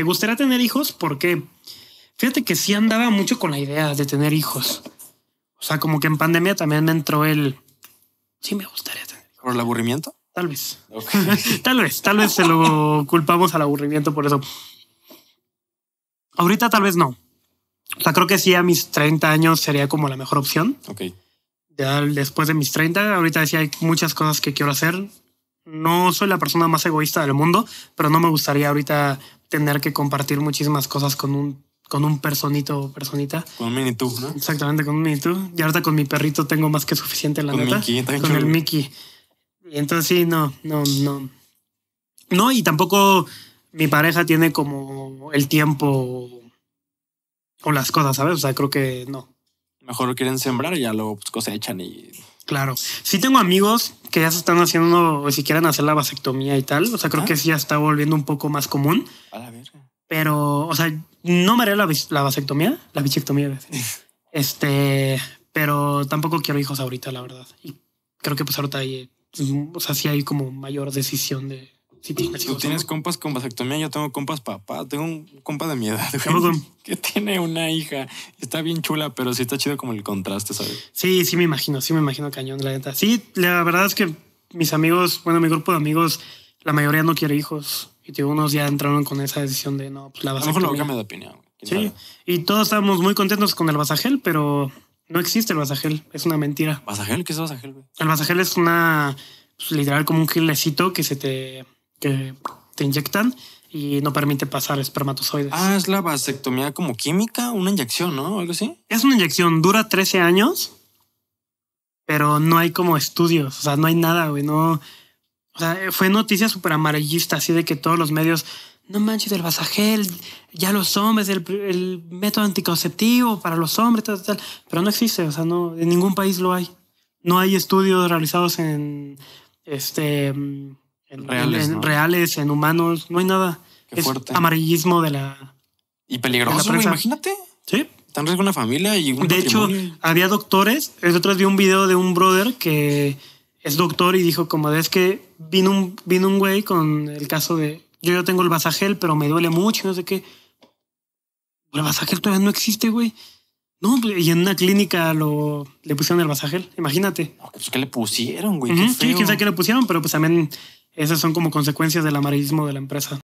¿te gustaría tener hijos? Porque fíjate que sí andaba mucho con la idea de tener hijos. O sea, como que en pandemia también entró el sí me gustaría tener ¿Por el aburrimiento? Tal vez. tal vez, tal vez se lo culpamos al aburrimiento por eso. Ahorita tal vez no. O creo que si a mis 30 años sería como la mejor opción. Ok. Ya después de mis 30, ahorita sí hay muchas cosas que quiero hacer. No soy la persona más egoísta del mundo, pero no me gustaría ahorita tener que compartir muchísimas cosas con un, con un personito personita. Con un mini tú, ¿no? Exactamente, con un mini tú. Y ahorita con mi perrito tengo más que suficiente, la con con el Mickey. Y entonces sí, no, no, no. No, y tampoco mi pareja tiene como el tiempo o las cosas, ¿sabes? O sea, creo que no. Mejor quieren sembrar y ya lo pues, cosechan y Claro. Sí tengo amigos que ya se están haciendo, o si quieren hacer la vasectomía y tal. O sea, creo ah. que sí ya está volviendo un poco más común. A la Pero, o sea, no me haré la, vasectomía, la bichectomía. este, pero tampoco quiero hijos ahorita, la verdad. Y creo que pues ahorita hay, pues, o sea, sí hay como mayor decisión de si tú tienes compas con vasectomía, yo tengo compas papá, tengo un compa de mi edad, que tiene una hija. Está bien chula, pero sí está chido como el contraste, ¿sabes? Sí, sí me imagino, sí me imagino cañón, la neta. Sí, la verdad es que mis amigos, bueno, mi grupo de amigos, la mayoría no quiere hijos. Y unos ya entraron con esa decisión de no, pues la vasectomía. A lo mejor me da opinión. Sí, y todos estábamos muy contentos con el vasagel, pero no existe el vasagel, es una mentira. ¿Vasagel? ¿Qué es vasagel, El vasagel es una, pues, literal, como un gilecito que se te que te inyectan y no permite pasar espermatozoides. Ah, es la vasectomía como química, una inyección, ¿no? Algo así. Es una inyección, dura 13 años, pero no hay como estudios, o sea, no hay nada, güey, no... O sea, fue noticia súper amarillista, así de que todos los medios, no manches, del vasagel, ya los hombres, el, método anticonceptivo para los hombres, tal, tal, pero no existe, o sea, no, en ningún país lo hay. No hay estudios realizados en, este, mm, en reales, en, humanos, no hay nada. Qué Amarillismo de la. Y peligroso, imagínate. Sí. Están riesgo una familia y De hecho, había doctores. El otro vi un video de un brother que es doctor y dijo como es que vino un, vino un güey con el caso de yo, yo tengo el vasagel, pero me duele mucho, y no sé qué. El vasagel todavía no existe, güey. No, pues, y en una clínica lo, le pusieron el vasagel, imagínate. Pues, ¿Qué le pusieron, güey? Sí, quién sabe qué le pusieron, pero pues también esas son como consecuencias del amarillismo de la empresa.